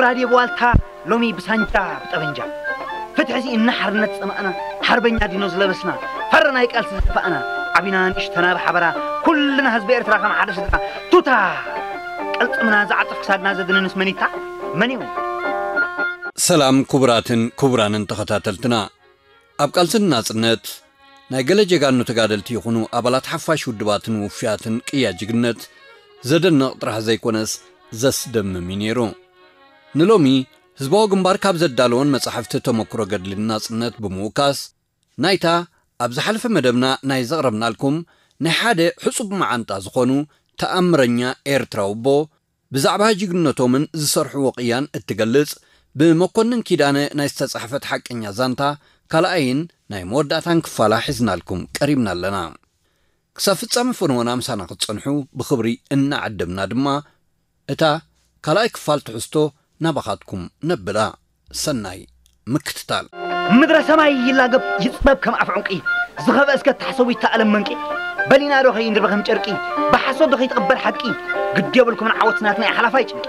ጉራዴ በዋልታ ሎሚ ብሳንጫ ብጠበንጃ ፍትሕዚ እና ሓርነት ዝጠማእና ሓርበኛ ዲኖ ዝለበስና ፈረ ናይ ቃልሲ ዝጥፋእና ዓቢና ንእሽተና ብሓበራ ኩልና ህዝቢ ኤርትራ ከም ሓደ ስድራ ቱታ ቀልጥምና ዝዓፅፍ ክሳድና ዘድንንስ መን ይታ መን እዩ ሰላም ክቡራትን ክቡራንን ተኸታተልትና ኣብ ቃልስን ናጽነት ናይ ገለ ጀጋኑ ተጋደልቲ ይኹኑ ኣባላት ሓፋሽ ውድባትን ውፍያትን ቅያ ጅግነት ዘደንቕ ጥራሕ ዘይኮነስ ዘስደምም እዩ ነይሩ ንሎሚ ህዝባዊ ግንባር ካብ ዘዳለወን መፅሕፍቲ ተመክሮ ገድልና ናፅነት ብምውካስ ናይታ ኣብ ዝሓለፈ መደብና ናይ ዘቕረብናልኩም ናይ ሓደ ሕፁብ መዓንጣ ዝኾኑ ተኣምረኛ ኤርትራዊ ቦ ብዛዕባ ጅግነቶምን ዝሰርሕዎ ቕያን እትገልጽ ብመኮንን ኪዳነ ናይ ዝተጻሕፈት ሓቀኛ ዛንታ ካልኣይን ናይ መወዳእታን ክፋላ ሒዝናልኩም ቀሪብና ኣለና ክሳብ ፍጻሚ ፍንወና ምሳና ክትጸንሑ ብኽብሪ እናዓደምና ድማ እታ ካልኣይ ክፋል ትሕዝቶ ናባኻትኩም ነብላ ሰናይ ምክትታል ምድረ ሰማይ ይላገብ ይፅበብ ከም ኣፍ ዕንቂ ዝኸበአስከ እትሓሰቡ ይተኣለም መንቂ በሊና ዶ ኸይንድርበ ከም ጨርቂ ብሓሶብ ዶ ኸይትቕበል ሓቂ ግድ የብልኩምን ዓወትናት ናይ ሓላፋይ ጭንቂ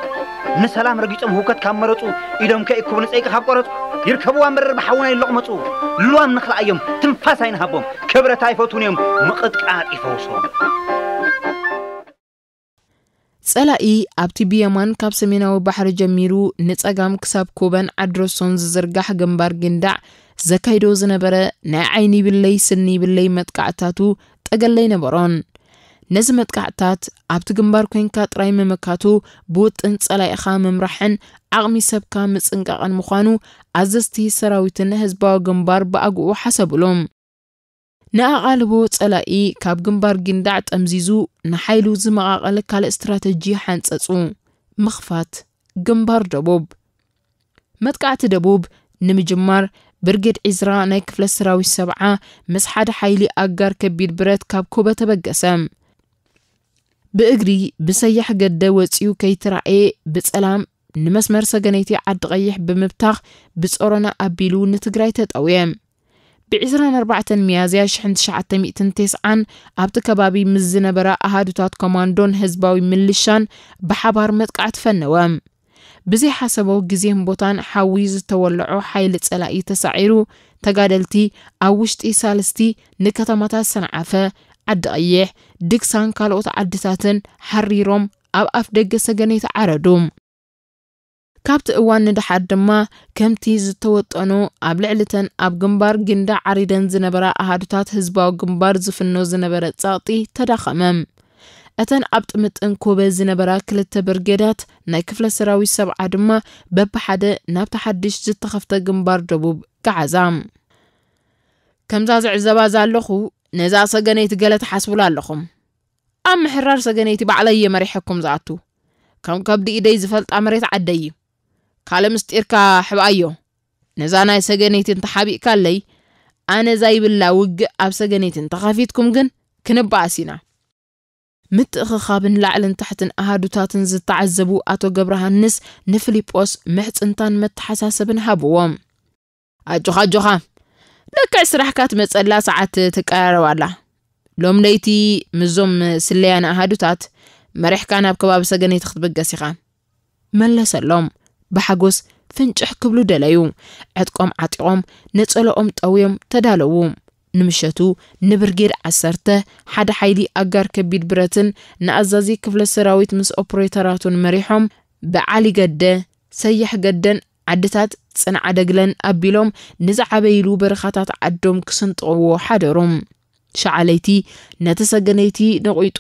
ንሰላም ረጊፆም ህውከት ካብ መረፁ ኢዶም ከ ይክቡ ንፀይቂ ካብ ቆረፁ ይርከብዋ ምርር ብሓውና ይለቕመፁ ልዋም ንኽልኣዮም ትንፋስ ኣይንሃቦም ክብረት ኣይፈቱን እዮም ምቕጥቃጥ ይፈውሶም ጸላኢ ኣብቲ ብየማን ካብ ሰሜናዊ ባሕሪ ጀሚሩ ንጸጋም ክሳብ ኩበን ዓድረሶን ዝዝርጋሕ ግንባር ግንዳዕ ዘካይዶ ዝነበረ ናይ ዓይኒ ብለይ ስኒ ብለይ መጥቃዕታቱ ጠገለ ይነበሮን ነዚ መጥቃዕታት ኣብቲ ግንባር ኮንካ ጥራይ ምምካቱ ብውጥን ጸላኢኻ ምምራሕን ዓቕሚ ሰብካ ምጽንቀቐን ምዃኑ ኣዘዝቲ ሰራዊትን ህዝባዊ ግንባር ብኣግኡ ሓሰብሎም ንኣቓልቦ ጸላኢ ካብ ግንባር ግንዳዕ ጠምዚዙ ንሓይሉ ዝመቓቐለ ካልእ እስትራተጂ ሓንጸጹ ምኽፋት ግንባር ደቡብ መጥቃዕቲ ደቡብ ንምጅማር ብርጌድ ዒዝራ ናይ ክፍለ ሰራዊት ሰብዓ ምስ ሓደ ሓይሊ ኣጋር ከቢድ ብረት ካብ ኮበ ተበገሰ ብእግሪ ብሰያሕ ገደ ወፂኡ ከይትራእየ ብጸላም ንመስመር ሰገነይቲ ዓዲ ቀይሕ ብምብታኽ ብጾረና ኣቢሉ ንትግራይ ተጠውየ ብ24 መያዝያ 1990 ኣብቲ ከባቢ ምስ ዝነበረ ኣሃዱታት ኮማንዶን ህዝባዊ ምልሻን ብሓባር መጥቃዕቲ ፈነወ ብዘይሓሰቦ ግዜን ቦታን ሓዊ ዝተወልዖ ሓይሊ ጸላኢ ተሳዒሩ ተጋደልቲ ኣብ ውሽጢ ሳልስቲ ንከተማታት ሰንዓፈ ዓዲ ቀይሕ ድግሳን ካልኦት ዓድታትን ሓሪሮም ኣብ ኣፍ ደገ ሰገነይቲ ዓረዱ ካብቲ እዋን ንድሓር ድማ ከምቲ ዝተወጠኑ ኣብ ልዕሊተን ኣብ ግንባር ግንዳ ዓሪደን ዝነበራ ኣሃዱታት ህዝባዊ ግንባር ዝፍኖ ዝነበረ ጻቕጢ ተዳኸመ እተን ኣብ ጥምጥን ኮበ ዝነበራ ክልተ ብርጌዳት ናይ ክፍለ ሰራዊት ሰብዓ ድማ በብሓደ ናብቲ ሓድሽ ዝተኸፍተ ግንባር ደቡብ ገዓዛ ከምዛ ዝዕዘባ ዘለኹ ነዛ ሰገነይቲ ገለ ትሓስቡላ ኣለኹም ኣብ ምሕራር ሰገነይቲ ባዕለየ መሪሐኩም ዝኣቱ ከም ከብዲ ኢደይ ዝፈልጣ መሬት ዓደይ خاله مستيركا حبايو نزانا سجنيت انت حبيق كالي انا زايب اللاوج اب سجنيت انت خافيتكم جن كنب عسينا مت خخابن لعلن تحتن اهادو تاتن زي تعزبو اتو قبرها النس نفليبوس محت انتان مت حساسبن هابوام اجوخا جوخا لك سرح كات متسلا ساعات تكارا والا لوم ليتي مزوم سليان اهادو تات مريح كان اب كباب سجنيت خطبق قسيخا ملا سلوم ብሓጎስ ፍንጭሕ ክብሉ ደለዩ ዕጥቆም ዓጢቖም ነፀለኦም ጠውዮም ተዳለዉ ንምሸቱ ንብርጌድ ዓሰርተ ሓደ ሓይሊ ኣጋር ከቢድ ብረትን ንኣዛዚ ክፍለ ሰራዊት ምስ ኦፕሬተራቱን መሪሖም ብዓሊ ገደ ሰያሕ ገደን ዓድታት ፅንዓ ደግለን ኣቢሎም ንዝዓበይሉ በረኻታት ዓዶም ክስንጥቕዎ ሓደሩ ሸዓለይቲ ነቲ ሰገነይቲ ነቒጡ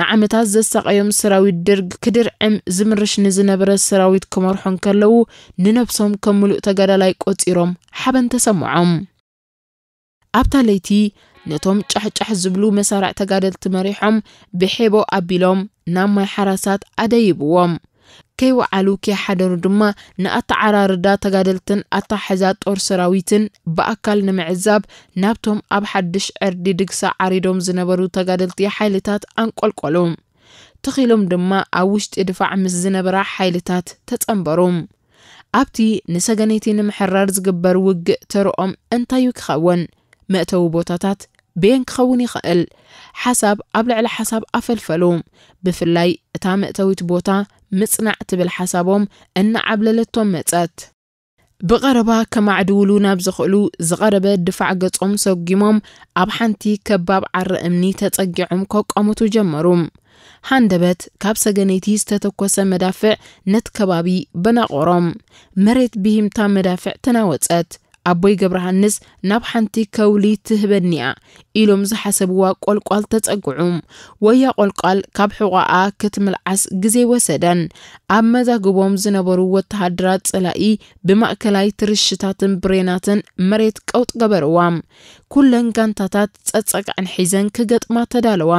ንዓመታት ዘሳቀዮም ሰራዊት ደርግ ክድርዕም ዝምርሽ ንዝነበረ ሰራዊት ክመርሖን ከለዉ ንነብሶም ከም ሙሉእ ተጋዳላይ ቆፂሮም ሓበን ተሰምዖም ኣብታ ለይቲ ነቶም ጫሕጫሕ ዝብሉ መሳርዕ ተጋደልቲ መሪሖም ብሔቦ ኣቢሎም ናብ ማይ ሓራሳት ኣደይብዎም كي وعلوكي حدر دما نأتا عرار دا تغادلتن أتا حزات أور سراويتن بأكل نمعزاب نابتهم أب حدش أردي دقسا عريدهم زنبرو تغادلتي حيلتات أنقل قلوم تخيلهم دما أوشت إدفاع مس زنبرا حيلتات تتأنبروم ኣብቲ ንሰገነይቲ ንምሕራር ዝግበር ውግእ ተርኦም እንታይ ክኸውን መእተዊ ቦታታት ቤን ክኸውን ይኽእል ሓሳብ ኣብ ልዕሊ ሓሳብ ኣፈልፈሉ ብፍላይ እታ መእተዊት ቦታ ምጽናዕ ትብል ሓሳቦም እናዓብለለቶም መጸት ብቐረባ ከማዕድውሉ ናብ ዝኽእሉ ዝቐረበ ድፋዕ ገጾም ሰጊሞም ኣብ ሓንቲ ከባብ ዓረ እምኒ ተጸጊዖም ከቋምቱ ጀመሩ ሃንደበት ካብ ሰገነይቲ ዝተተኮሰ መዳፍዕ ነቲ ከባቢ በናቖሮም መሬት ብሂምታ መዳፍዕ ተናወጸት ኣቦይ ገብረሃንስ ናብ ሓንቲ ከውሊ ትህበኒ እያ ኢሎም ዝሓሰብዋ ቆልቋል ተጸግዑ ወያ ቆልቋል ካብ ሕቋኣ ክትምልዓስ ግዜ ወሰደን ኣብ መዛግቦም ዝነበሩ ወተሃድራት ጽላኢ ብማእከላይ ትርሽታትን ብሬናትን መሬት ቀውጥ ገበርዋ ኩለን ጋንታታት ጸጸቅዕን ሒዘን ክገጥማ ተዳለዋ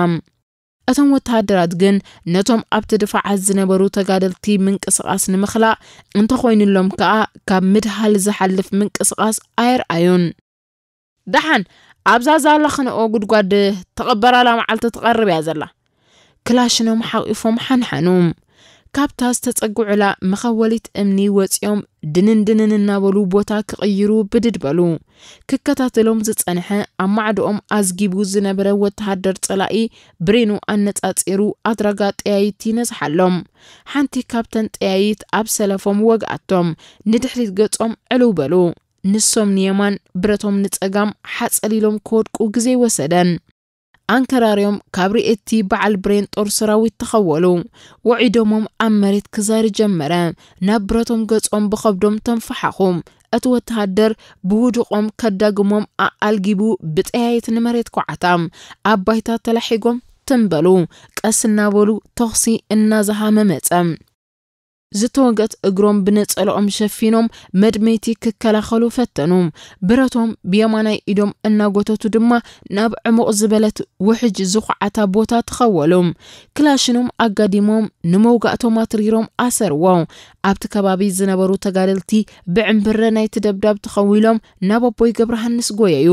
اتم وتهدرات گن نتم ابت دفع زنبرو تگادل تی من قصقاس نمخلا انت خوين لهم كا كاب مدحل زحلف من قصقاس اير ايون دحن ابزا زال خن او گودگاد تقبر علام علت تقرب يا زلا كلاشنهم حقيفهم حنحنوم حنوم ካብታ ዕላ መኸወሊት እምኒ ወፂኦም ድንን ድንን እናበሉ ቦታ ክቕይሩ ብድድ በሉ ክከታተሎም ዝፀንሐ ኣብ ማዕድኦም ኣዝጊቡ ዝነበረ ወተሃደር ፀላኢ ብሬኑ ኣነፃፂሩ ኣድራጋ ጠያይት ይነዝሓሎም ሓንቲ ካብተን ጠያይት ኣብ ሰለፎም ወግኣቶም ንድሕሪት ገጾም ዕልው በሉ ንሶም ንየማን ብረቶም ንፀጋም ሓፀሊሎም ክወድቁ ግዜ ወሰደን ኣንከራርዮም ካብ ርእቲ በዓል ብሬን ጦር ሰራዊት ተኸወሉ ውዒዶሞም ኣብ መሬት ክዛሪ ጀመረ ናብ ብረቶም ገጾም ብኸብዶም ተንፈሓኹ እቲ ወተሃደር ብውድቖም ከዳግሞም ኣኣልጊቡ ብጠያየት ንመሬት ኳዓታ ኣብ ባይታ ተላሒጎም ትንበሉ ቀስ እናበሉ ተኽሲ እናዝሃመ መፀም ዝተወገት እግሮም ብነፀልኦም ሸፊኖም መድመይቲ ክከላኸሉ ፈተኑ ብረቶም ብየማናይ ኢዶም እናጎተቱ ድማ ናብ ዕሙቕ ዝበለት ውሕጅ ዝኹዓታ ቦታ ተኸወሉ ክላሽኖም ኣጋዲሞም ንመውጋእቶም ኣትሪሮም ኣሰርዎ ኣብቲ ከባቢ ዝነበሩ ተጋደልቲ ብዕምብረ ናይቲ ደብዳብ ተኸዊሎም ናብ ኣቦይ ገብረሃንስ ጎየዩ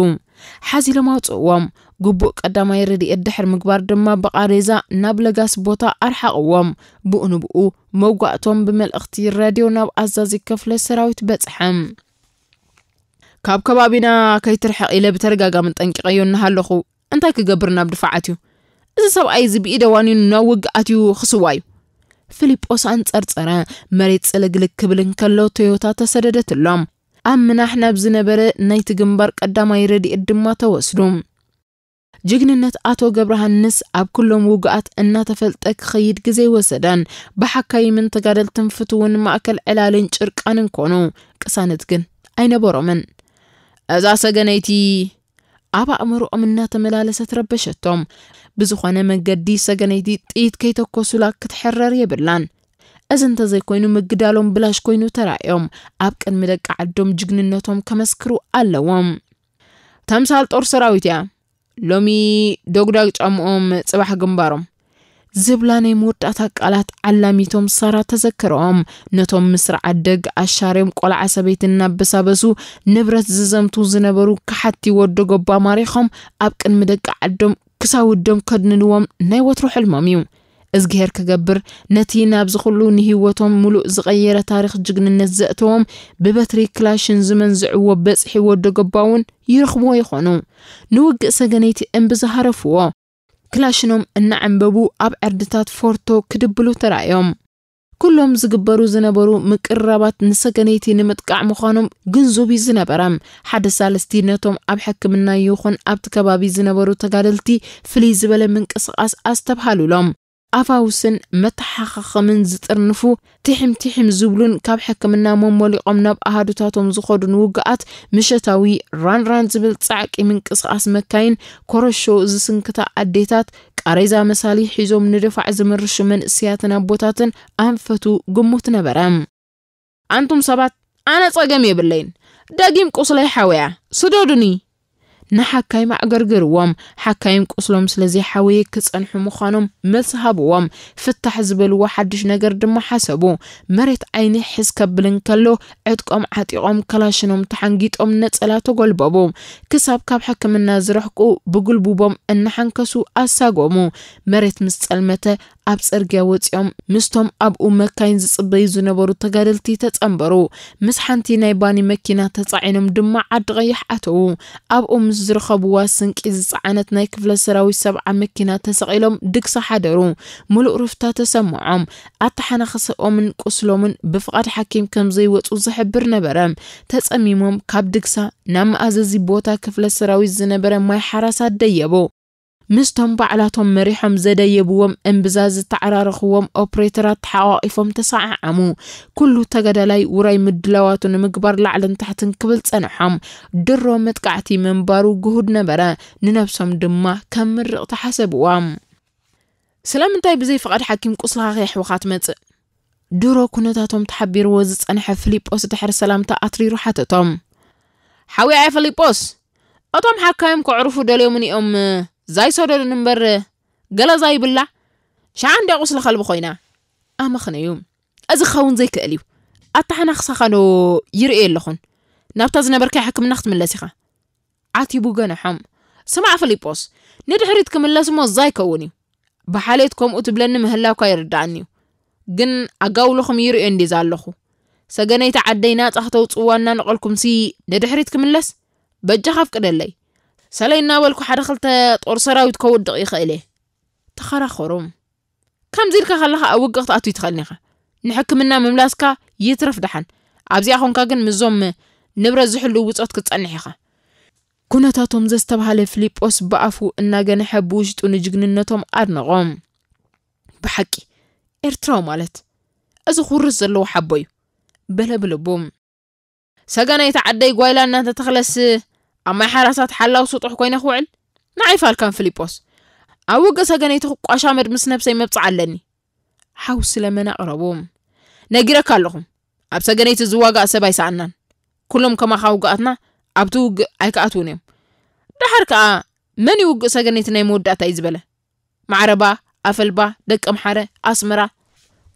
ሓዚሎም ኣውፅእዎም قبوء قدامي ردي الدحر مقبار دما بقاريزا نابلغاس بوتا أرحق وام أرحقوام موقع توم بمل اختير راديو ناب أزازي كفل سراويت بتحم كاب كبابينا كي ترحق إلى بترقاقا من تنكيقيو نهالوخو انتاي كقبرنا بدفعاتيو إذا سب سبعي زبئي دواني نوقعتيو خسوايو ፊልጶስ ኣንጸርጸረ መሬት ጽልግልግ ክብልን ከሎ ቶዮታ ተሰደደትሎም ኣብ ምናሕ ናብ ዝነበረ ናይቲ ግንባር ቀዳማይ ረድኤት ድማ ተወስዱ ጅግንነት ኣቶ ገብረሃንስ ኣብ ኩሎም ውግኣት እናተፈልጠ ክኸይድ ግዜ ወሰደን ብሓካይምን ተጋደልትን ፍትውን ማእከል ዕላልን ጭርቃንን ኮኑ ቅሳነት ግን ኣይነበሮምን እዛ ሰገነይቲ ኣብ ኣእምሮኦም እናተመላለሰት ረበሸቶም ብዝኾነ መንገዲ ሰገነይቲ ጥኢት ከይተኮሱላ ክትሕረር የብላን እዚ እንተዘይኮይኑ ምግዳሎም ብላሽ ኮይኑ ተራእዮም ኣብ ቅድሚ ደቂ ዓዶም ጅግንነቶም ከመስክሩ ኣለዎም ተምሳል ጦር ሰራዊት እያ ሎሚ ዶግዳግ ጫምኦም ፅባሕ ግንባሮም ዝብላ ናይ መወዳእታ ቃላት ዓላሚቶም ሳራ ተዘክሮኦም ነቶም ምስርዓት ደግ ኣሻርዮም ቆልዓ ሰበይት እናበሳበሱ ንብረት ዝዘምቱ ዝነበሩ ካሓቲ ወዶ ገባ ማሪኾም ኣብ ቅድሚ ደቂ ዓዶም ክሳውዶም ከድንልዎም ናይ ወትሮ ሕልሞም እዩ እዝግሄር ክገብር ነቲ ናብ ዝኽሉ ንህይወቶም ሙሉእ ዝቐየረ ታሪክ ጅግንነት ዘእተዎም ብበትሪ ክላሽን ዝመንዝዕዎ በፅሒ ወደ ገባውን ይረኽብዎ ይኾኑ ንውግእ ሰገነይቲ እምብዝሃረፍዎ ክላሽኖም እናዕንበቡ ኣብ ዕርድታት ፎርቶ ክድብሉ ተራእዮም ኩሎም ዝግበሩ ዝነበሩ ምቅራባት ንሰገነይቲ ንምጥቃዕ ምዃኖም ግንዙብ እዩ ዝነበረ ሓደ ሳለስቲ ነቶም ኣብ ሕክምና ይኹን ኣብቲ ከባቢ ዝነበሩ ተጋደልቲ ፍልይ ዝበለ ምንቅስቓስ ኣስተብሃሉሎም ኣፋውስን መተሓኻኸምን ዝጥርንፉ ትሕም ትሕም ዝብሉን ካብ ሕክምና መመሊቖም ናብ ኣሃዱታቶም ዝኸዱ ንውግኣት ምሸታዊ ራንራን ዝብል ጻዕቂ ምንቅስቓስ መካይን ኮረሾ ዝስንክታ ኣዴታት ቃሬዛ መሳሊ ሒዞም ንድፋዕ ዝምርሹ መንእስያትን ኣቦታትን ኣንፈቱ ግሙት ነበረ ኣንቱም ሰባት ኣነ ጸገም የብለይን ደጊም ቁስለይ ሓወያ ስደዱኒ ንሓካይ ማዕገርግርዎም ሓካይም ቁስሎም ስለዘይሓወየ ክጸንሑ ምዃኖም መስሃብዎም ፍታሕ ዝበልዎ ሓድሽ ነገር ድማ ሓሰቡ መሬት ዓይኒ ሕዝ ከብልን ከሎ ዕጥቆም ዓጢቖም ከላሽኖም ተሓንጊጦም ነፀላ ተጎልበቡ ክሳብ ካብ ሕክምና ዝረሕቁ ብጉልቡቦም እናሓንከሱ ኣሳጎሙ መሬት ምስ ጸልመተ ኣብ ፅርግያ ወፂኦም ምስቶም ኣብኡ መካይን ዝፅበዩ ዝነበሩ ተጋደልቲ ተፀንበሩ ምስ ሓንቲ ናይ ባኒ መኪና ተፃዒኖም ድማ ዓዲ ቀይሕ ኣተዉ ኣብኡ ምስ ዝረኸብዋ ስንቂ ዝፀዓነት ናይ ክፍለ ሰራዊት ሰብዓ መኪና ተሰቂሎም ድግሳ ሓደሩ ሙሉእ ርፍታ ተሰምዖም ኣተሓናኸሰኦምን ቁስሎምን ብፍቓድ ሓኪም ከም ዘይወፁ ዝሕብር ነበረ ተፀሚሞም ካብ ድግሳ ናብ መኣዘዚ ቦታ ክፍለ ሰራዊት ዝነበረ ማይ ሓራሳ ደየቦ مستم بعلاتهم مريحهم زديبوهم انبزاز تعرارخوهم اوبريترات حوائفهم تسع عمو كلو تقدلي وراي مدلواتون مقبر لعلن تحت كبل تنحهم درو متقعتي من بارو جهود نبرا ننبسهم دما كم رقت حسبوهم سلام انتاي بزي فقد حاكم قصلها غيح وخاتمت درو كنتاتهم تحبير وزيز انحى فليبوس تحر سلام تأطري روحاتتهم حوي عي فليبوس اطم حاكم كعرفو دليومني ام زاي صدر نمبر قلا زاي بلا شان دي غسل خلب خوينا اما خنيوم از خاون زي كاليو اتحنا خسخانو يرئي اللخون نبتاز نبركي حكم نخت من لسيخة عاتي بوغان حم سمع فليبوس ندحريت كم اللازمو زاي كوني بحاليتكم اتبلن مهلاوكا يردعني جن اقاو لخم يرئي اندي زالخو سجنيت عدينات اخطوط وانا نقولكم سي ندحريت كم اللاز بجخف كدلي سلاي نابلكو حدا خلتا طور سراويت كود دقيقة إليه تخرا خروم كم زيركا خلاها أوقغت أتو يتخلنيخا نحكمنا مملاسكا يترف دحن أبزي أخون كاقن مزوم نبرا زحلو وطوتك تصنحيخا كنا تاتوم زستبهالي فليبوس بقفو إنا غن حبوش تون جغننتوم أرنغوم بحكي إرتراو مالت أزو خور الزلو حبويو بلا بلا بوم ساقانا يتعدى يقويلا أنها أما حراسات حلا وسط حكوين أخوعل نعيف هالكان فيليبوس أوجا سجنيت قشامر مسنب سيم بتصع لني حوس لما نقربهم نجرا كلهم أبس جنيت الزواج أسباي سعنن كلهم كما خاوق أتنا أبتوج أيك أتونيم دحرك آ من يوج سجنيت نيمود أتا إزبلة معربا أفلبا دك أمحرة أسمرة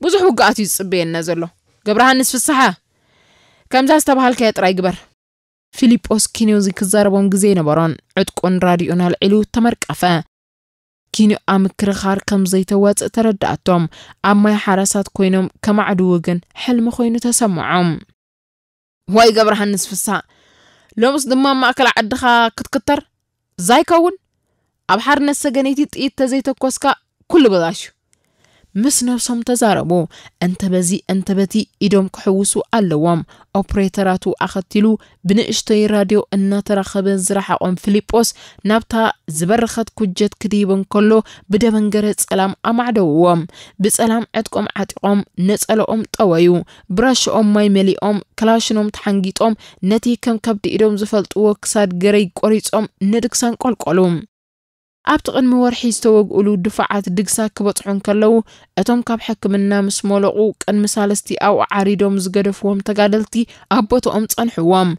بزحوق أتيس بين نزله جبرها نصف الصحة كم زاست بهالكيت راي جبر ፊልጶስ ኪንዮዚ ክዛረቦም ግዜ ነበሮን ዕጥቆን ራድዮን ኣልዒሉ ተመርቀፈ ኪንዮ ኣብ ምክርኻር ከም ዘይተወፅእ ተረዳእቶም ኣብ ማይ ሓረሳት ኮይኖም ከማዕድው ግን ሕልሚ ኮይኑ ተሰምዖም ወይ ገብረሃንስ ፍሳእ ሎምስ ድማ ማእከል ዓድኻ ክትክተር ዛይከውን ኣብ ሓርነት ሰገነይቲ ጥኢት ተዘይተኮስካ ኩሉ በላሽ እዩ ምስ ነብሶም ተዛረቡ እንተ በዚ እንተ በቲ ኢዶም ክሕውሱ ኣለዎም ኦፕሬተራቱ ኣኸቲሉ ብንእሽተይ ራድዮ እናተራኸበ ዝረሓቖም ፊልጶስ ናብታ ዝበረኸት ኩጀት ክድይበን ከሎ ብደበንገረ ፀላም ኣማዕደውዎም ብፀላም ዕጥቆም ዓጢቖም ነፀለኦም ጠወዩ ብራሽኦም ማይ መሊኦም ክላሽኖም ተሓንጊጦም ነቲ ከም ከብዲ ኢዶም ዝፈልጥዎ ክሳድ ገረይ ቆሪፆም ንድግሰን ቆልቆሉ ኣብ ትቕድሚ ወርሒ ዝተወግኡሉ ድፋዓት ድግሳ ክበፅሑን ከለዉ እቶም ካብ ሕክምና ምስ መለቑ ቅድሚ ሳለስቲ ኣብኡ ዓሪዶም ዝገደፍዎም ተጋደልቲ ኣብ ቦቶኦም ጸንሕዎም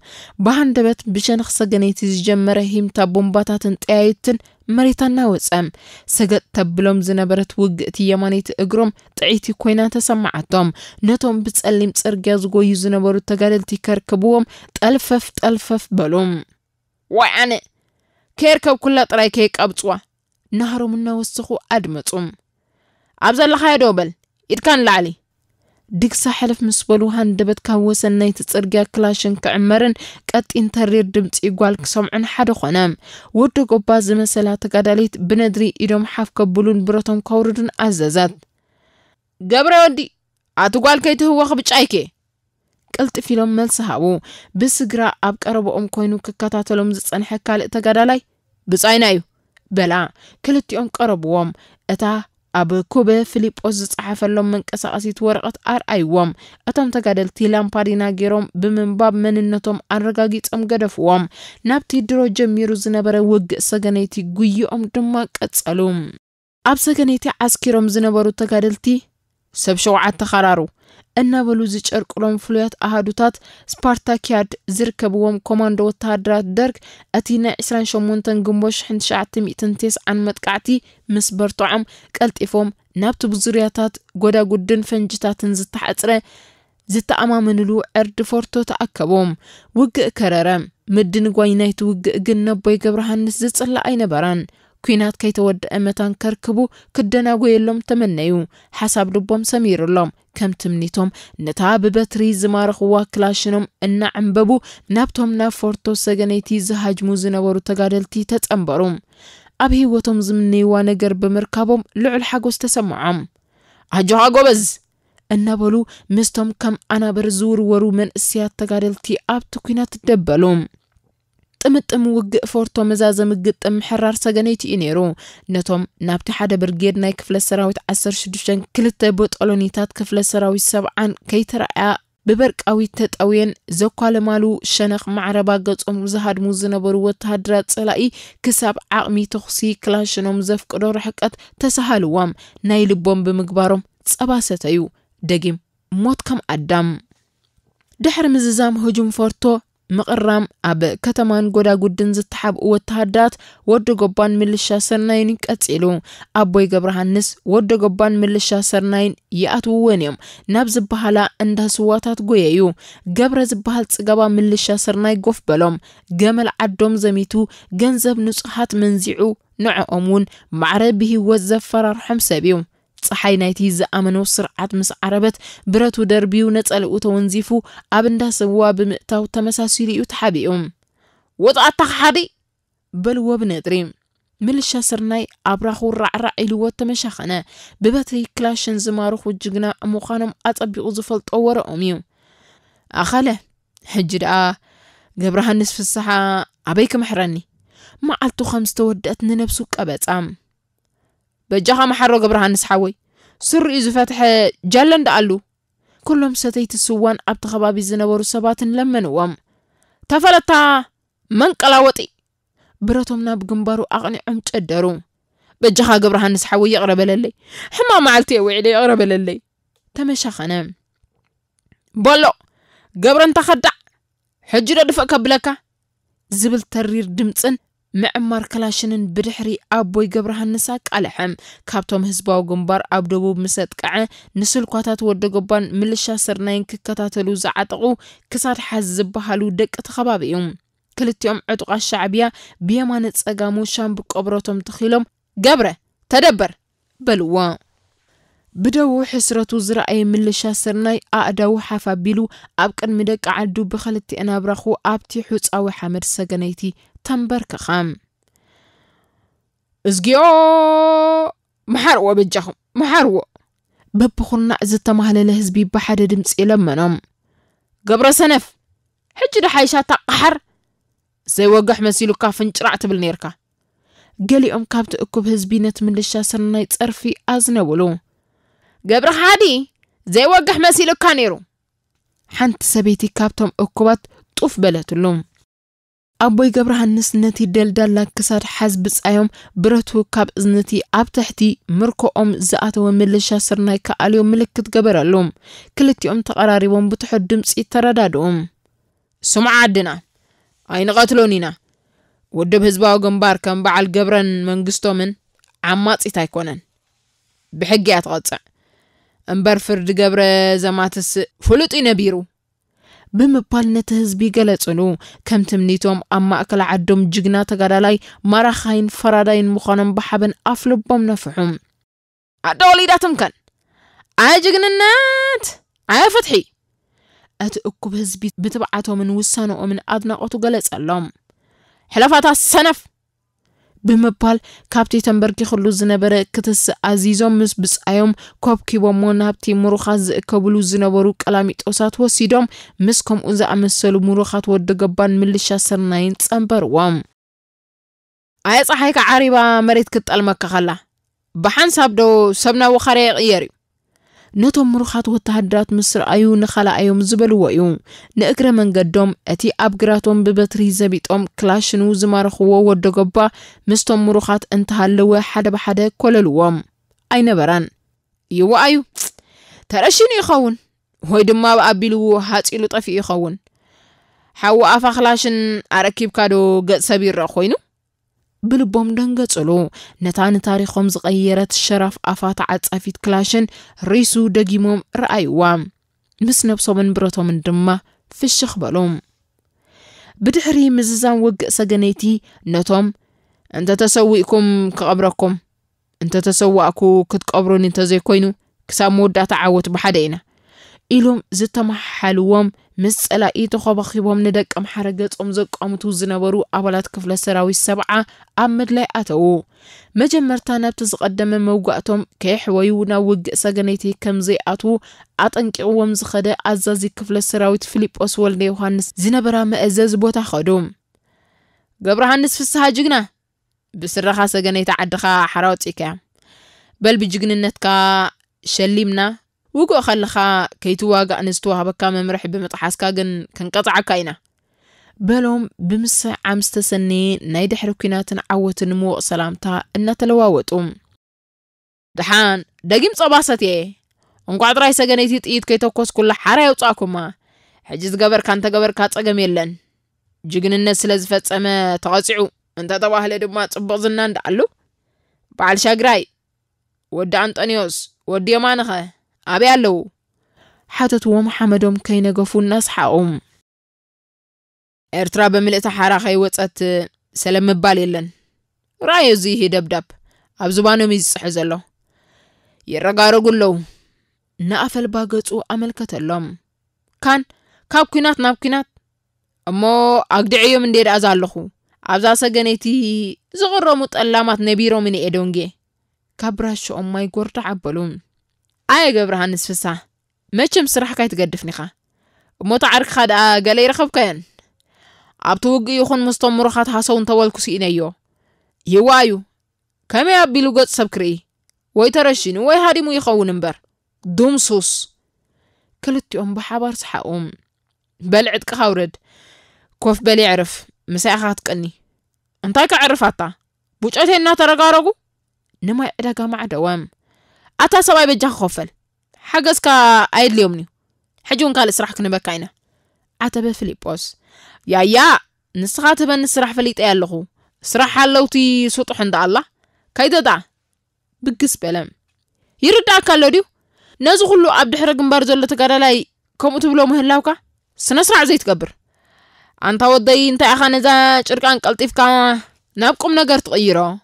ብሃንደበት ብሸነኽ ሰገነይቲ ዝጀመረ ሂምታ ቦምባታትን ጠያይትን መሬታ እናወፀ ሰገጥ ተብሎም ዝነበረት ውግእቲ የማነይቲ እግሮም ጥዒቲ ኮይና ተሰማዓቶም ነቶም ብጸሊም ጽርግያ ዝጎዩ ዝነበሩ ተጋደልቲ ከርክብዎም ጠልፈፍ ጠልፈፍ በሉ ወይ ኣነ ከይርከብ ኩላ ጥራይ ከይቀብፅዋ ናሃሮም እናወስኹ ኣድመፁም ኣብ ዘለኻዮ ዶ በል ኢድካ ንላዕሊ ድግሳ ሕልፍ ምስ በሉ ሃንደበት ካብ ወሰን ናይቲ ፅርግያ ክላሽን ክዕመርን ቀጢን ተሪር ድምፂ ጓል ክሰምዑን ሓደ ኾነ ወዲ ጎባ ዝመሰላ ተጋዳሊት ብነድሪ ኢዶም ሓፍ ከብሉን ብረቶም ከውርዱን ኣዘዛት ገብረ ወዲ ኣቲ ጓል ከይትህወ ክብጫይኬ قلت فيلم ملس هاو بسقرا اب قربو ام كوينو ككاتاتلوم زصنح كال تغادالاي بصاينايو بلا كلتي ام قربوم اتا أبو كوبا فيليبوز صحفلوم من قساسيت ورقت ار ايوم اتم تغادلتي بمن باب من مننتوم ارغاغيت ام غدفوم نبتي درو جميرو زنبره وغ سغنيتي غيو ام دما قصلوم اب سغنيتي عسكيروم زنبرو تغادلتي سبشو عاد تخرارو እና በሉዝ ጨርቁሎም ፍሉያት ኣሃዱታት ስፓርታኪያድ ዝርከብዎም ኮማንዶ ወተሃደራት ደርግ እቲ ናይ 28 ግንቦት 1990 መጥቃዕቲ ምስ በርቶዖም ቀልጢፎም ናብቲ ብዙርያታት ጎዳጉድን ፈንጅታትን ዝተሓፅረ ዝተኣማምንሉ ዕርዲ ፎርቶ ተኣከቦም ውግእ ከረረ ምድንጓይ ናይቲ ውግእ ግን ነቦይ ገብረሃንስ ዝፅላእ ኣይነበራን ኩናት ከይተወድአ መታንከርክቡ ክደናጎ የሎም ተመነዩ ሓሳብ ልቦም ሰሚሩሎም ከም ትምኒቶም ነታ ብበትሪ ዝማረኽዋ ክላሽኖም እናዕንበቡ ናብቶም ናብ ፎርቶ ሰገነይቲ ዝሃጅሙ ዝነበሩ ተጋደልቲ ተጸንበሩ ኣብ ህይወቶም ዝምነይዋ ነገር ብምርካቦም ልዑል ሓጎስ ተሰምዖም ኣጆኻ ጎበዝ እናበሉ ምስቶም ከም ኣናበር ዝውርወሩ መንእስያት ተጋደልቲ ኣብቲ ኩናት ደበሉ ጥምጥም ውግእ ፈርቶ መዛዘም ግጥም ሕራር ሰገነይቲ እዩ ነይሩ ነቶም ናብቲ ሓደ ብርጌድ ናይ ክፍለ ሰራዊት 16 ክልተ በጠሎኒታት ክፍለ ሰራዊት ሰብዓን ከይተረኣያ ብበርቃዊት ተጠውየን ዘኳለማሉ ሸነኽ ማዕረባ ገጾም ዝሃድሙ ዝነበሩ ወተሃድራት ጸላኢ ክሳብ ዓቕሚ ተኽሲ ክላሽኖም ዘፍቅዶ ርሕቀት ተሰሃልዎም ናይ ልቦም ብምግባሮም ጸባ ሰተዩ ደጊም ሞት ከም ኣዳም ድሕሪ ምዝዛም ህጁም ፈርቶ ምቕራም ኣብ ከተማን ጎዳጉድን ዝተሓብኡ ወተሃዳት ወዲ ጎባን ምልሻ ሰርናይን ቀፂሉ ኣቦይ ገብረሃንስ ወዲ ጎባን ምልሻ ሰርናይን ይኣትውወን እዮም ናብ ዝበሃላ እንዳ ስዋታት ጎየዩ ገብረ ዝበሃል ፅገባ ምልሻ ሰርናይ ጎፍ በሎም ገመል ዓዶም ዘሚቱ ገንዘብ ንፁሓት መንዚዑ ንዕኦም እውን ማዕረ ብሂወት ዘፈራርሖም ሰብ እዩ ፀሓይ ናይቲ ዝኣመኖ ስርዓት ምስ ዓረበት ብረቱ ደርቢዩ ነፀልኡ ተወንዚፉ ኣብ እንዳ ስዋ ብምእታው ተመሳሲሉ እዩ ተሓቢኡ ወፃእታ ክሓዲ በልዎ ብነጥሪ ምልሻ ስርናይ ኣብ ራኹ ራዕራዕ ኢልዎ ተመሻኸነ ብበትሪ ክላሽን ዝማርኹ ጅግና ምዃኖም ኣጸቢቑ ዝፈልጦ ወረኦም እዩ ኣኸለ ሕጂ ደኣ ገብረሃንስ ፍስሓ ኣበይ ክምሕረኒ መዓልቱ ከም ዝተወድአት ንነብሱ ቀበጻ بجاها محرو قبرها نسحاوي سر إزو فتح جلن دقلو كلهم ستيت السوان أبتخبابي زنبور سبات لمنوام تفلتا من قلاوتي براتهم ناب قنبارو أغني عم تقدرو بجاها قبرها نسحاوي يقرب للي حما معلتي وعلي يقرب للي تمشا خنام بولو قبرن تخدع حجر دفق قبلك زبل ترير دمتن ምዕማር ከላሽንን ብድሕሪ ኣቦይ ገብረ ሃንሳ ቃልሐም ካብቶም ህዝባዊ ግንባር ኣብ ደቡብ ምሰጥቃዐ ንስልኳታት ወደ ጎባን ምልሻ ስርናይን ክከታተሉ ዝዓጠቑ ክሳድ ሓዝ ዝበሃሉ ደቂ ተኸባቢ እዩ ክልቲኦም ዕጡቓት ሻዕብያ ብየማነ ፀጋሙ ሻምብ ቀብሮቶም ተኺሎም ገብረ ተደበር በልዎ ብደቡብ ሕስረቱ ዝረኣየ ምልሻ ስርናይ ኣእዳዉ ሓፍ ኣቢሉ ኣብ ቅድሚ ደቂ ዓዱ ብክልቲአን ኣብራኹ ኣብቲ ሑፃዊ ሓመድ ሰገነይቲ ተንበርክኸም እግዚኦ መሓርዎ በጃኹም መሓርዎ በብኹርናዕ ዝተማህለለ ህዝቢ ብሓደ ድምፂ የለመኖም ገብረ ሰነፍ ሕጂ ድሓይሻ ታቃሓር ዘይወግሕ መሲሉካ ፍንጭራዕ ትብል ነርካ ገሊኦም ካብ ትእኩብ ህዝቢ ነቲ ምልሻ ስርናይ ፀርፊ ኣዝነብሉ ገብረ ሓዲ ዘይወግሕ መሲሉካ ነይሩ ሓንቲ ሰበይቲ ካብቶም እኩባት ጡፍ በለትሉ أبوي جبران نسنتي دل كسر حزب سأيوم برتو كاب إزنتي أب تحتي مركو أم زأت وملشة سرناي كأليو ملكت جبر لهم كلتي أم تقراري وم بتحدم سيترداد تردادوم سمع عدنا أين قتلونينا ودب هزباو جنبار كان بعل جبران من قستومن عمات إتايكونن بحقي أتغطع أمبر فرد جبر زماتس فلوت إنا ብምባል ነቲ ህዝቢ ገለጽሉ ከምቲ እምኒቶም ኣብ ማእከል ዓዶም ጅግና ተጋዳላይ መራኻይን ፈራዳይን ምዃኖም ብሓበን ኣፍ ልቦም ነፍሑ ኣዶ ወሊዳትምከን ኣየ ጅግንነት ኣየ ፍትሒ እቲ እኩብ ህዝቢ ብትብዓቶምን ውሳነኦምን ኣድናቆቱ ገለጸሎም ሕለፋታት ሰነፍ ብምባል ካብቲ ተንበርኪ ዝነበረ ክትስ ኣዚዞም ምስ ብፃዮም ኮብኪቦሞ ናብቲ ምሩኻት ዝእከብሉ ዝነበሩ ቀላሚጦሳት ወሲዶም ምስ ከምኡ ዝኣመሰሉ ምሩኻት ወዲ ገባን ምልሻ ስርናይን ፀንበርዎም ኣየ ፀሓይካ ዓሪባ መሬት ክትጠልመካ ከላ ብሓንሳብ ዶ ሰብናዊ ናብ ይቕየር እዩ ነቶም ምሩኻት ወተሃደራት ምስ ረኣዩ ንኻልኣዮም ዝበልዎ እዩ ንእግረ መንገዶም እቲ ኣብ ግራቶም ብበትሪ ዘቢጦም ክላሽኑ ዝማረኽዎ ወደ ገባ ምስቶም ምሩኻት እንተሃለወ ሓደ ብሓደ ኮለልዎም ኣይነበራን ይወኣዩ ተረሽኑ ይኸውን ወይ ድማ ብኣቢልዎ ሓፂሉ ጠፊኡ ይኸውን ሓዊ ኣፋ ክላሽን ኣረኪብካዶ ገጽ ሰብ ይረአ ኮይኑ ብልቦም ደንገጽሉ ነታን ታሪኾም ዝቐየረት ሸራፍ ኣፋት ዓጻፊት ክላሽን ርእሱ ደጊሞም ረኣይዋ ምስ ነብሶምን ብረቶምን ድማ ፍሽኽ በሉ ብድሕሪ ምዝዛም ወግእ ሰገነይቲ ነቶም እንተተሰዊእኩም ክቐብረኩም እንተተሰዋእኩ ክትቀብሩን እንተዘይኮይኑ ክሳብ መወዳእታ ዓወት ብሓደ ኢና ኢሎም ዝተመሓልዎም مس على أي تخبخي ومندك أم حرجت أم زك أم توزن برو أولاد كفل سراوي السبعة أم مدلع أتو مجمرتنا بتزقدم موجعتهم كحويونا وج سجنتي كم زي أتو أتنك أتنكوهم زخدة أزازي كفل سراوي فيليب أسول نيوهانس زنبرا ما أزاز بوتا خدوم جبرهانس في السهاجنا بسرخة سجنتي عدخا حراوتك بل بجننتك شليمنا وقو خلخا كيتواغا انستوها بكا ممرح بمتحاسكا جن كان قطع كاينة بلوم بمس عمستسني نايد حركينات عوت نمو سلامتا انا تلواوتهم دحان داقيم صباساتي انقعد رايسا قنيتي تقيد كيتوكوس كل حارة يوطاكم ما حجز قبر كانتا قبر كاتا قميل لن جيقن الناس لازفت اما تغاسعو انتا تواهل دوما تبق زنان دعلو بعل شاقراي ودى انتانيوس ودى يمانخه ኣብይ ኣለዉ ሓተትዎም ሓመዶም ከይነገፉ እናስሓቑም ኤርትራ ብምልእቲ ሓራ ከይወፀት ሰለ ምባል የለን ራእዮ እዚ ይሄ ደብዳብ ኣብ ዝባኖም እዩ ዝፅሒ ዘሎ ይረጋረጉ ኣለዉ ንኣፈልባ ገፁ ኣመልከተሎም ካን ካብ ኩናት ናብ ኩናት እሞ ኣግድዕ እዮም እንዴ ደኣ ዘለኹ ኣብዛ ሰገነይቲ ዝቕረሙ ጠላማት ነቢሮምን እየ ደንጌ ካብ ራሽኦም ማይ ጐርዳ ዓበሉ أنا جبرها نسفسها ما كم صراحة كاي تقدفني خا مو تعرك خد قال رخب كين أبتوج يخون مستمر خد حسون طول كسينيو يوايو كم يبي لقط سبكري ويترشين ويهاري مو يخون نبر دمسوس كلت يوم بحبر صحقهم بلعت كخورد كوف بل يعرف مساء خاتقني انتاي كعرف عطا بوجاتي النا ترقارقو نما عدا جامع دوام أتا سباي بجاه خوفل حقس كا أيد ليومني حجون قال سرح كنا بكاينة أتا بفليبوس يا يا نسخات بن سرح فليت أيلغو سرح حلو تي سوط حند الله كيدا دا بقس بلم يرد عكا لديو نازو خلو عبد حرق مبارزو اللي تقارا لاي كم تبلو مهلاوكا سنسرع زيت قبر أنت ودي أنت أخا نزا شركان قلتيفكا نابكم نقر تغيرو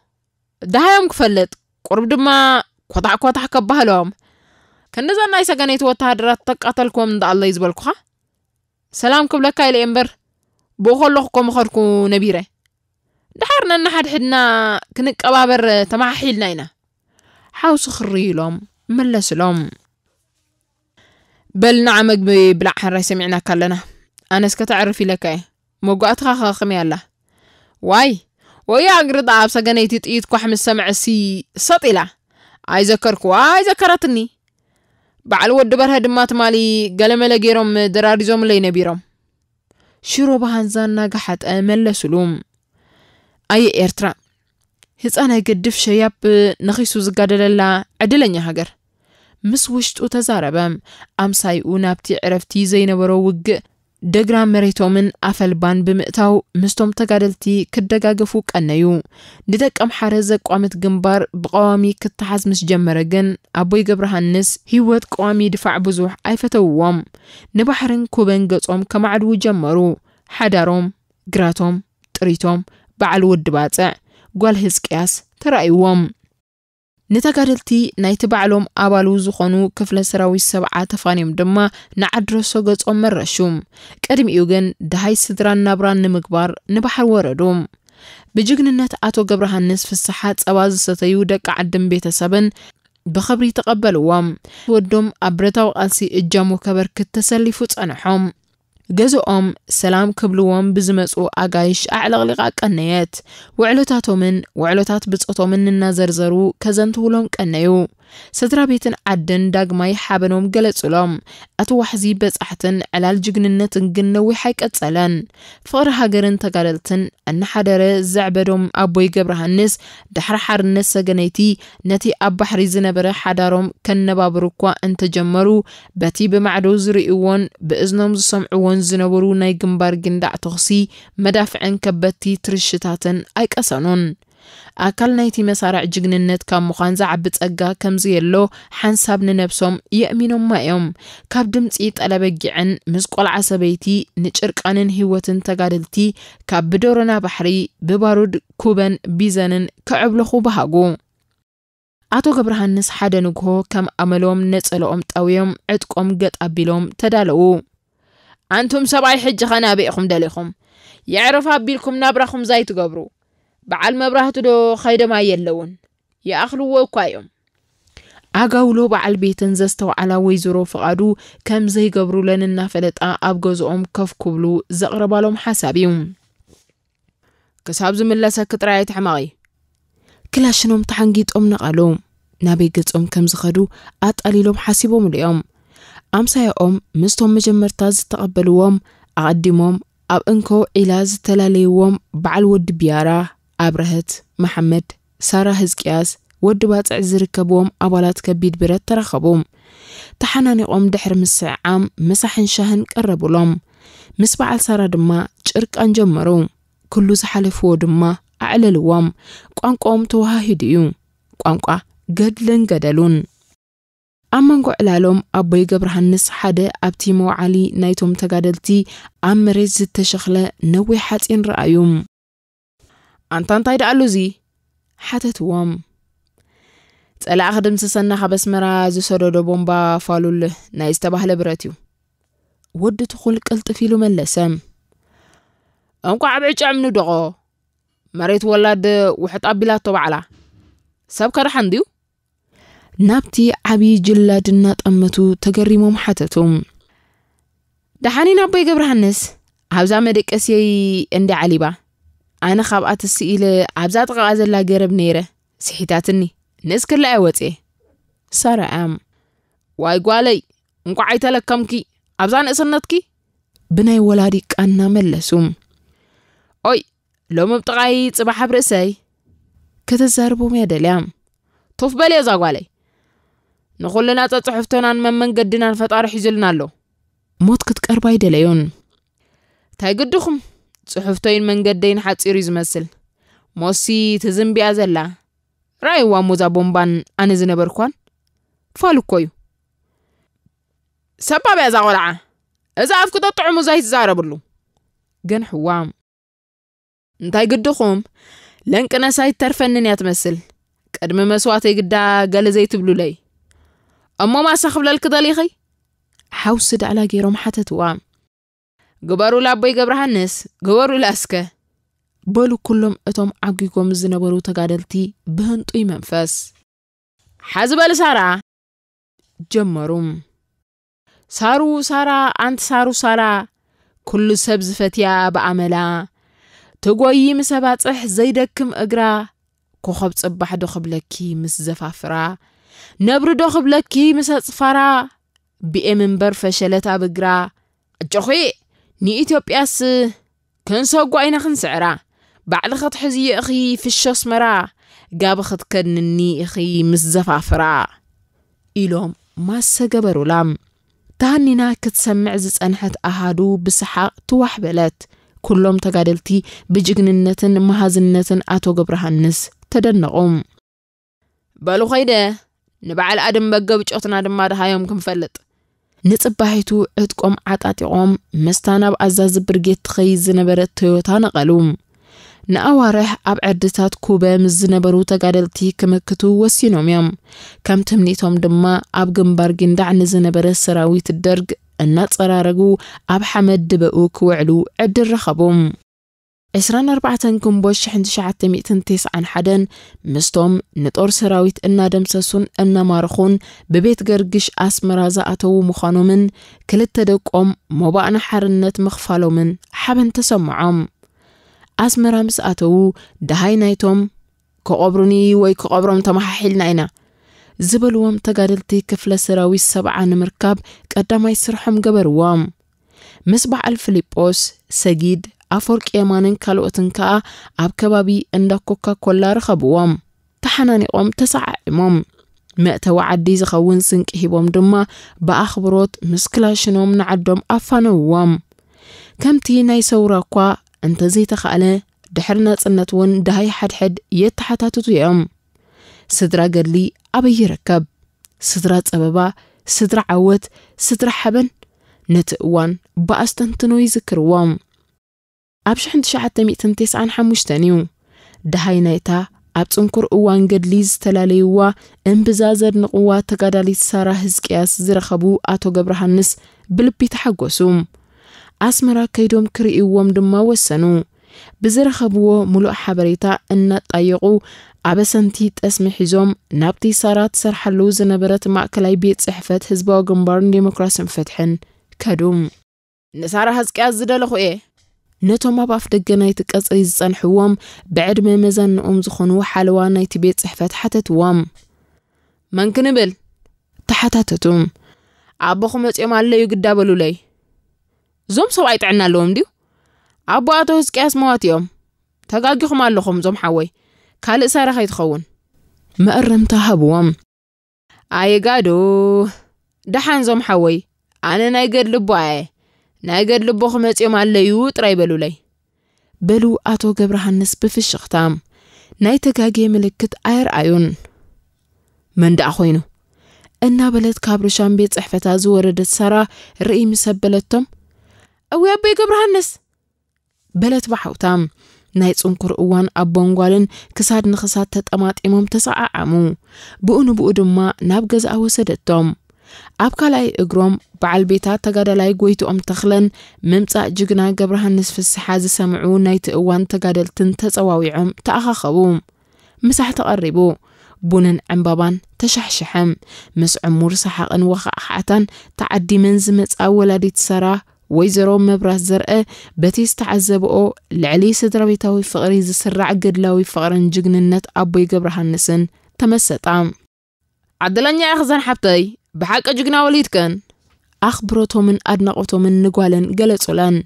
دهايوم كفلت قرب دما ኮታዕ ኮታዕ ከባህሎም ክንዲዛ ናይ ሰገነይቲ ወተሃደራት ተቃተልኩም እንዳኣለ እዩ ዝበልኩኻ ሰላም ክብለካ ኢለ እየ እምበር ብኡ ከለኹኮ መኸድኩ ነቢረ ድሓር ነናሓድሕድና ክንቀባበር ተማሓሒልና ኢና ሓውሲ ክርኢሎም መለስሎም በልናዓ መግቢ ብላዕ ሕራይ ሰሚዕናካ ኣለና ኣነስ ከተዕርፍ ኢለካ እየ መጓእትኻ ኸ ኸመይ ኣላ ዋይ ወያ እግሪ ጣ ኣብ ሰገነይቲ ጥኢት ኳሕ ምስ ሰምዐሲ ሰጥ ኢላ ኣይዘከርክዋ ኣይዘከራትኒ በዓል ወዲ በርሀ ድማ ትማሊ ገለመለ ገይሮም ደራሪዞምለይ ነቢሮም ሽሮ ባሃንዛ እናጋሓጠ መለሱሉ ኣየ ኤርትራ ህፃን ግድፍ ሸያብ ንኺሱ ዝጋደለላ ዕድለኛ ሃገር ምስ ውሽጡ ተዛረበ ኣምሳይኡ ናብቲ ዕረፍቲ ዘይነበሮ ውግእ ደግራ መሬቶምን ኣፈልባን ብምእታው ምስቶም ተጋደልቲ ክደጋገፉ ቀነዩ ንደቂ ኣምሓረ ዘቋምት ግንባር ብቀዋሚ ክተሓዝ ምስ ጀመረ ግን ኣቦይ ገብረሃንስ ሂወት ቀዋሚ ድፋዕ ብዙሕ ኣይፈተውዎም ንባሕርን ኩበን ገጾም ከማዕድዉ ጀመሩ ሓዳሮም ግራቶም ጥሪቶም በዓል ውዲ ባፅዕ ጓል ህዝቅያስ ተራእይዎም ንተጋደልቲ ናይቲ ባዕሎም ኣባሉ ዝኾኑ ክፍለ ሰራዊት ሰብዓ ተፋንዮም ድማ ንዓድረሶ ገጾም መረሹ ቅድሚኡ ግን ድሃይ ስድራን ናብራን ንምግባር ንባሕር ወረዱ ብጅግንነት ኣቶ ገብረሃንስ ፍስሓ ጸባ ዝሰተዩ ደቂ ዓድን ቤተሰብን ብኽብሪ ተቐበልዎም ወዶም ኣብ ብረታዊ ቃልሲ እጃሙ ከበርክት ተሰሊፉ ጸንሖም أم سلام كبلوهم بزمس و أغايش أعلى لغا كنيات وعلوتاتهم وعلوتات بزقطهم النازر زرو كزنتولهم كنيو ስድራ ቤትን ዓድን ዳግማይ ሓበኖም ገለጹሎም እቲ ዋሕዚ በጻሕትን ዕላል ጅግንነትን ግን ነዊሕ ኣይቀጸለን ፍቕሪ ሃገርን ተጋደልትን እናሓደረ ዘዕበዶም ኣቦይ ገብረሃንስ ድሕሪ ሓርነት ሰገነይቲ ነቲ ኣብ ባሕሪ ዝነበረ ሓዳሮም ከነባብሩ እኳ እንተጀመሩ በቲ ብማዕዶ ዝርእዎን ብእዝኖም ዝሰምዕዎን ዝነበሩ ናይ ግንባር ግንዳዕ ተኽሲ መዳፍዕን ከበድቲ ትርሽታትን ኣይቀሰኑን ኣካል ናይቲ መሳርዕ ጅግንነት ካብ ምዃን ዝዓቢ ጸጋ ከምዚ የሎ ሓንሳብ ንነብሶም የእሚኖማ እዮም ካብ ድምፂ ጠለበጊዕን ምስ ቆልዓ ሰበይቲ ንጭርቃንን ህይወትን ተጋደልቲ ካብ ብደሮና ባሕሪ ብባሩድ ኩበን ቢዘንን ክዕብለኹ ባሃጉ ኣቶ ገብርሃንስ ሓደ ንግሆ ከም ኣመሎም ነጸለኦም ጣውዮም ዕጥቆም ገጥ ኣቢሎም ተዳለዉ ኣንቱም ሰብኣይ ሕጂ ኸ ናበኢኹም ደሊኹም የዕረፍ ኣቢልኩም ናብራኹም ዛይትገብሩ بعال مبراهتو دو خايدة ما يلون يأخلو ووكايوم أغاولو بعال بيتن زستو على ويزرو فقادو كم زي قبرو لن آ آن أم كف كبلو زغربالوم حسابيوم كسابزو من لسا كترايت حماغي كلاشنوم تحنجيت أم نقالوم نابي قلت أم كم زخدو آت قليلوم حاسيبوم اليوم أمسايا أم مستوم مجمر تاز تقبلوهم أقدموهم أب إنكو إلاز تلاليوهم بعال ود بياراه ኣብርህት መሓመድ ሳራ ህዝቅያስ ወዲ ባፅዕ ዝርከብዎም ኣባላት ከቢድ ብረት ተረኸቡ ተሓናኒቖም ድሕሪ ዓም መሳሕን ሻህን ቀረብሎም ምስ በዓል ሳራ ድማ ጭርቃን ጀመሩ ኩሉ ዝሓለፍዎ ድማ ኣዕለልዎም ቋንቋኦም ተዋሃሂድ እዩ ቋንቋ ገድልን ገደሉን ኣብ መንጎ ዕላሎም ኣቦይ ገብርሃንስ ሓደ ኣብቲ መውዓሊ ናይቶም ተጋደልቲ ኣብ መሬት ዝተሸኽለ ነዊሕ ሓፂን ረኣዩ ኣንታ እንታይ ደኣ ኣሎ እዚ ሓተትዎም ጸላእ ኽድምስሰና ኻብ ኣስመራ ዝሰደዶ ቦምባ ፋሉል ናይ ዝተባህለ ብረት እዩ ወዲ ትኹል ቅልጥፍ ኢሉ መለሰ እንኳ ኣብ ዕጫ እምኒ ደቖ መሬት ወላድ ውሕጥ ኣቢላቶ ባዕላ ሰብ ከድሓን ድዩ ናብቲ ዓብዪ ጅላድ እናጠመቱ ተገሪሞም ሓተቱ ደሓኒ ናቦይ ገብርሃንስ ኣብዛ መደቀስየይ እንዲ ዓሊባ ኣነ ካብኣት ሲ ኢለ ኣብዛ ጥቓኣ ዘላ ገረብ ነይረ ስሒታትኒ ንእስ ክላየ ወፅአ ሰራኣም ዋይ ጓለይ እንቋዕ ኣይተለከምኪ ኣብዛ ንእስነትኪ ብናይ ወላዲ ቃና መለሱ ኦይ ሎሚ ብጥቓይ ፅባሕ ኣብ ርእሰይ ከተዛርቦም የደልያ ቶፍ በልየ እዛ ጓለይ ንኹልና ፀፅሕፍቶናን መመንገድናን ፈጣሪ ሒዙልና ኣሎ ሞት ክትቀርባ ኣይደለዩን እንታይ ግድኹም صحفتين من قدين حد إريز مثل موسي تزن بيازلا راي واموزا بومبان أنا زنا بركوان فالو كويو سبا بيازا غلعا إذا أفكو تطعمو زاي الزارة برلو جن حوام انتاي قدوخوم لنك أنا سايد ترفنن يتمثل قدم مسواتي قدا قال زي تبلو لي أما ما ساخب للكدالي خي حاوسد على جيروم حتى توام ግበሩ ላቦይ ገብረሃንስ ግበሩ ለእስከ በሉ ኩሎም እቶም ዓጒጎም ዝነበሩ ተጋደልቲ ብህንጡይ መንፈስ ሓዚ በሊ ሳራ ጀመሩ ሳሩ ሳራ ኣንቲ ሳሩ ሳራ ኩሉ ሰብ ዝፈትያ ብኣመላ ተጎይ ምስ ኣባፅሕ ዘይደክም እግራ ኮኸብ ጽባሕ ዶ ኽብለኪ ምስ ዘፋፍራ ነብሪ ዶ ኽብለኪ ምስ ኣጽፋራ ብኤም እምበር ፈሸለት ኣብ እግራ እጨኹ ንኢትዮጵያስ ክንሰጓኢና ክንስዕራ ባዕሊ ኸትሕዝዮ ኢኺ ፍሸ ኣስመራ ጋቢ ኽትከድንኒ ኢኺ ምስ ዘፋፍራ ኢሎም ማሰ ገበሩላ ታሃኒና ክትሰምዕ ዝጸንሐት ኣሃዱ ብስሓቕ ትዋሕ በለት ኩሎም ተጋደልቲ ብጅግንነትን መሃዝነትን ኣቶ ገብረሃንስ ተደነቑ በሉ ኸይደ ንበዓል ኣድም በገብ ጮትና ድማ ድሃዮም ክንፈልጥ ንፅባሒቱ ዕጥቆም ዓጣጢቖም ምስታ ናብ ኣዛዚ ብርጌት ትኸይድ ዝነበረት ቶዮታ ነቐሉ ንኣዋርሕ ኣብ ዕድታት ኩበ ምስ ዝነበሩ ተጋደልቲ ክምክቱ ወሲኖም እዮም ከም ትምኒቶም ድማ ኣብ ግንባር ግንዳዕ ንዝነበረ ሰራዊት ደርግ እናፀራረጉ ኣብ ሓመድ ድበኡ ክውዕሉ ዕድል ረኸቦም 24 ግንቦት 1991 ምስቶም ንጦር ሰራዊት እናደምሰሱን እናማርኹን ብቤት ገርግሽ ኣስመራ ዝኣተዉ ምዃኖምን ክልተ ደቆም ሞባእና ሓርነት ምኽፋሎምን ሓበን ተሰምዖም ኣስመራ ምስ ኣተዉ ድሃይ ናይቶም ክቐብሩኒ ወይ ክቐብሮም ተመሓሒልና ኢና ዝበልዎም ተጋደልቲ ክፍለ ሰራዊት ሰብዓ ንምርካብ ቀዳማይ ስርሖም ገበርዎም ምስ በዓል ፊልጶስ ሰጊድ أفرك إيمانين كالوتن كا أب كبابي عند كوكا كولا رخبوام تحناني قوم تسع إمام مأتا وعدي زخون سنك هبوم دما بأخبروت مسكلاشنوم نعدوم أفانوام كمتي ناي سورا كوا انت زي تخالي دحرنا تسنتون دهاي حد حد يتحتاتو يوم سدرا قدلي أبي يركب سدرا تسببا سدرا عوت سدرا حبن نتقوان بأستنتنو يذكروام ኣብ 1999 ድሃይ ናይታ ኣብ ፅንኩር እዋን ገድሊ ዝተላለይዋ እምብዛ ዘድንቕዋ ተጋዳሊት ሳራ ህዝቅያስ ዝረኸቡ ኣቶ ገብረሃንስ ብልቢ ተሓጐሱ ኣስመራ ከይዶም ክርእይዎም ድማ ወሰኑ ብዝረኸብዎ ሙሉእ ሓበሬታ እናጣየቑ ኣበሰንቲ ጠስሚ ሒዞም ናብቲ ሳራ ትሰርሐሉ ዝነበረት ማእከላይ ቤት ፅሕፈት ህዝባዊ ግንባርን ዴሞክራስን ፍትሕን ከዱ ንሳራ ህዝቅያስ ዝደለኹ እየ نتوما ما باف دجناي تقصي زنحوم بعد ما مزن أم زخنو حلواني تبيت صحفت حتت وام من كنبل تحتتتم أبوكم متيم على يقدابلو لي زوم سواي تعنا لهم ديو أبو أتوس كاس موات يوم تقاقيكم علىكم زوم حوي كالي سارة خيتخون ما أرمت هبوام أي قادو دحان زوم حوي أنا نايقد لبواي ناقد لبخ مات يوم على يوت راي بلو لي بلو أتو جبرها النسب في الشختام نايتك هاجي ملكت أير أيون من دع خوينه إنها بلد كابرشان بيت صحفتها زوردت سارة رئي مسبلتهم أو يا أبي جبرها النس بلد بحوتام نايت صنكر أوان أبون قالن كساد نخسات تتأمات إمام تسعة عمو بقون بقدم ما نبجز أو سدتهم ኣብ ካልኣይ እግሮም በዓል ቤታት ተጋዳላይ ጎይትኦም ተኽለን ምምፃእ ጅግና ገብረሃንስ ፍስሓ ዝሰምዑ ናይቲ እዋን ተጋደልትን ተፀዋዊዖም ተኣኻኸቡ ምሳሕ ተቐሪቡ ቡንን ዕምባባን ተሻሕሽሐ ምስ ዕሙር ሰሓቕን ወኻዕካዓታን ተዓዲመን ዝመፃ ወላዲት ሰራ ወይዘሮ መብራት ዘርአ በቲ ዝተዓዘብኦ ልዕሊ ስድራቤታዊ ፍቕሪ ዝስራዕ ገድላዊ ፍቕርን ጅግንነት ኣቦይ ገብረሃንስን ተመሰጣ ዓደለኛ ኢኸ ዘን ሓብተይ بحق جنا وليد كان أخبرتهمن أدنقتهمن نقولن جلتولن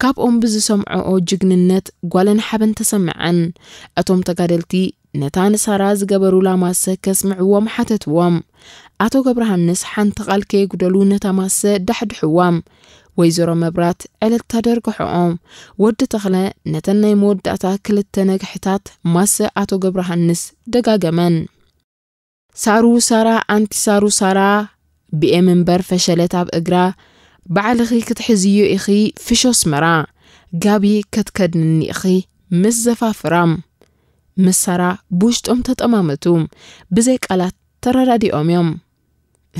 كاب أم بزسمع أو جنا النت قولن حبن تسمع عن أتوم تقارلتي نتان سراز جبرو لا ماسة كسمع وام حتت وام أتو جبرها النس حن تقال كي قدلون نتا ماسة دحد حوام ويزرو مبرات على التدرج حوام ود تخلى نتن يمود أتاكل التنج حتات ماسة أتو جبرها النس دقا جمان سارو سارا أنت سارو سارا بإيه بر فشلت أب إقرا بعلخي كتحزيو إخي فشو سمرا قابي كتكدنني إخي مس زفافرام مس سارا بوشتهم تتأمامتهم بزي قالات ተረዳዲኦም እዮም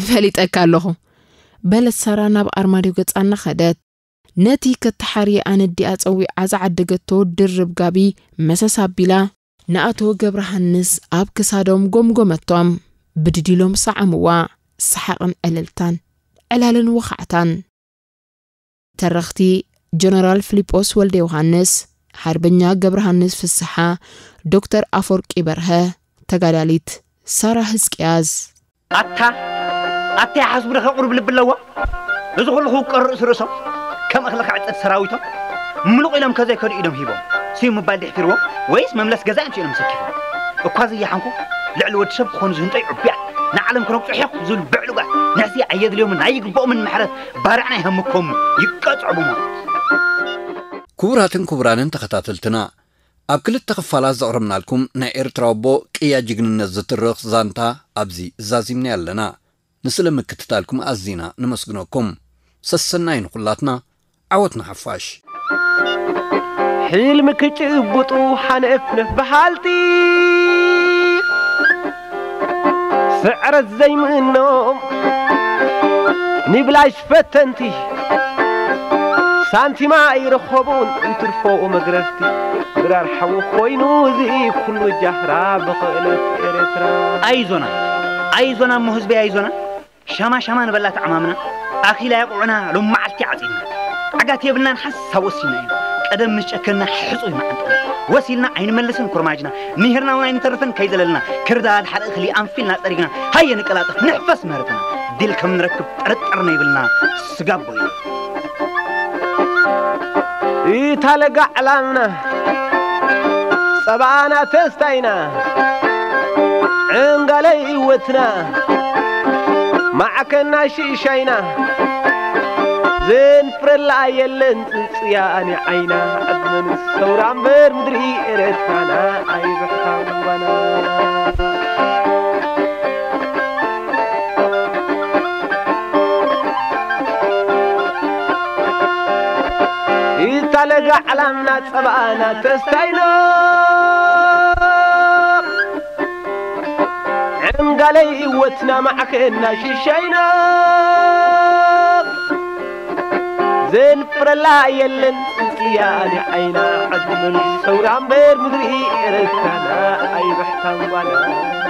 ፈሊጠካ ኣለኹ በለት ሰራ ናብ ኣርማድዮ ገጻና ኸደት ነቲ ከተሓርየ ኣነዲኣ ጸዊዓ ዝዓደገቶ ድርብ ጋቢ መሰስ ኣቢላ ንኣቶ ገብረ ሃንስ ኣብ ክሳዶም ጎምጎመቶም ብድዲሎም ሰዓምዋ ሰሓቕን ዕልልታን ዕላልን ወኻዕታን ተረኽቲ ጀነራል ፊልጶስ ወልደ ዮሃንስ ሓርበኛ ገብረ ሃንስ ፍስሓ ዶክተር ኣፈወርቂ በርሀ ተጋዳሊት ሳራ ህዝቅያዝ ኣታ ኣታ ይሓስቡ ድኻ ቁርብ ልብ ኣለዋ እዚ ኩሉ ክውቀርእ ስርእሶም ከም እኽሊ ክዕፀት ሰራዊቶም ምሉቕ ኢሎም ከዘይከድኡ ኢዶም ሂቦም سيم مبادي حفيرو ويس مملس جزاء انتو ينم سكيفو اكوازي يا حنكو لعلو وتشب خون زهنتو يعبيا نعلم كنوك فحيخو زول بعلو بقى ناسي عياد اليوم نعيق البقو من محرات بارعنا يهمكم يكاتو عبو مرات كوراتن كوبرانن تخطاتلتنا اب كل التخفالة زعرمنا لكم نا ايرترابو كيا جيقن نزت الرخ زانتا ابزي زازيمنا لنا نسلم كتتالكم ازينا نمسقنوكم سسنين قلاتنا عوتنا حفاش حلمك تشبط وحنفنف بحالتي سعر زي من النوم نبلاش فتنتي سانتي ما يرخبون يترفو مقرفتي قرار حو خوي نوزي كل جهرا بقلت كريترا ايزونا ايزونا مهزبي ايزونا شما شما نبلات عمامنا اخي لا يقعنا لما عالتي عزينا عقاتي بلنا نحس سوسينا قدم مش أكلنا حزو ما عندنا وسيلنا عين ملسن كرماجنا مهرنا وعين ترفن كيزللنا كردال حال أخلي أنفلنا طريقنا هيا نقلات نحفظ مهرتنا ديل كم نركب طرط أرني بلنا سقابو إيه تالقع لنا سبعنا تستينا انقلي وتنا معك الناشي شينا زين فرلا يلن تسيا أني عينا أدمن الثورة عم برمدري إرتانا أنا خبنا يتلقى علمنا أنا تستينا عم قلي وتنا معك إنا شيشينا زين فرلا يلن سنكياني عينا عزم الثورة عمير مدري إرتنا أي بحثا ولا